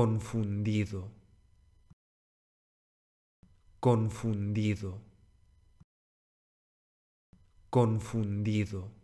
confundido, confundido, confundido.